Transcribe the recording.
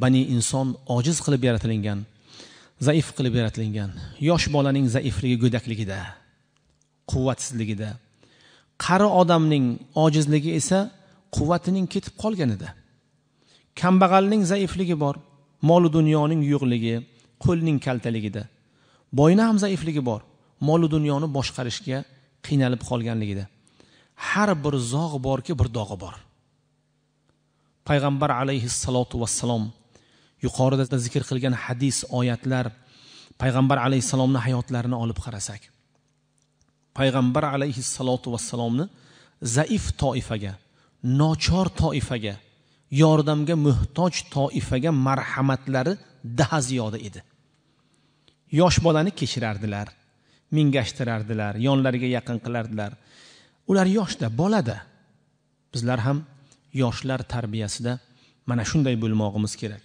bani inson ojiz qilib yaratilingan zaif qilib yaratilingan yosh bolaning zaifligi go'dakligida quvvatsizligida qari odamning ojizligi esa quvvatining ketib qolganida kambag'alning zaifligi bor molu dunyoning yo'qligi qo'lning kaltaligida boyni ham zaifligi bor molu dunyoni boshqarishga qiynalib qolganligida har bir zog' borki bir dog'i bor payg'ambar alayhissalotu vassalom yuqorida zikr qilgan hadis oyatlar payg'ambar alayhissalomni hayotlarini olib qarasak payg'ambar alayhissalotu vassalomni zaif toifaga nochor toifaga yordamga muhtoj toifaga marhamatlari daha ziyoda edi yosh bolani kechirardilar mingashtirardilar yonlariga yaqin qilardilar ular yoshda bolada bizlar ham yoshlar tarbiyasida mana shunday bo'lmog'imiz kerak